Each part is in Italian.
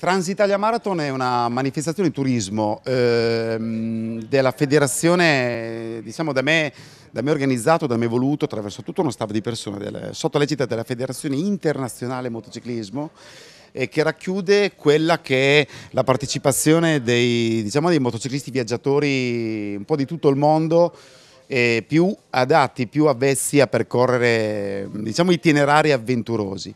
Transitalia Marathon è una manifestazione di turismo ehm, della federazione, diciamo da me, da me organizzato, da me voluto attraverso tutto uno staff di persone del, sotto l'egida della Federazione Internazionale Motociclismo eh, che racchiude quella che è la partecipazione dei, diciamo, dei motociclisti viaggiatori un po' di tutto il mondo eh, più adatti, più avvezzi a percorrere diciamo, itinerari avventurosi.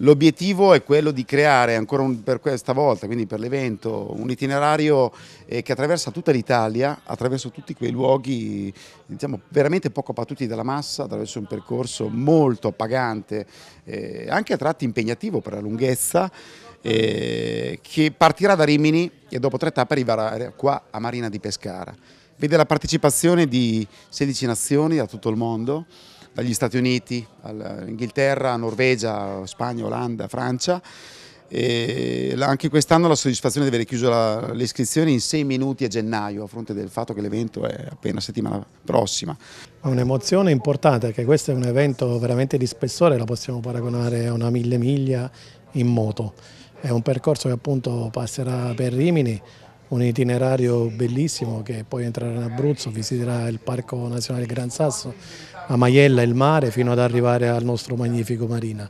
L'obiettivo è quello di creare ancora un, per questa volta, quindi per l'evento, un itinerario eh, che attraversa tutta l'Italia, attraverso tutti quei luoghi diciamo, veramente poco battuti dalla massa, attraverso un percorso molto appagante, eh, anche a tratti impegnativo per la lunghezza, eh, che partirà da Rimini e dopo tre tappe arriverà qua a Marina di Pescara. Vede la partecipazione di 16 nazioni da tutto il mondo dagli Stati Uniti, all'Inghilterra, Norvegia, Spagna, Olanda, Francia. E anche quest'anno la soddisfazione di aver chiuso la, le iscrizioni in sei minuti a gennaio a fronte del fatto che l'evento è appena settimana prossima. un'emozione importante perché questo è un evento veramente di spessore, la possiamo paragonare a una mille miglia in moto. È un percorso che appunto passerà per Rimini, un itinerario bellissimo che poi entrerà in Abruzzo, visiterà il Parco Nazionale Gran Sasso, a Maiella il mare fino ad arrivare al nostro magnifico Marina.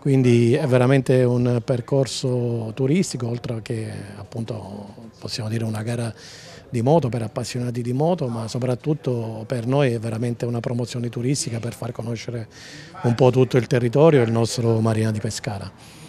Quindi è veramente un percorso turistico, oltre che appunto possiamo dire una gara di moto per appassionati di moto, ma soprattutto per noi è veramente una promozione turistica per far conoscere un po' tutto il territorio e il nostro Marina di Pescara.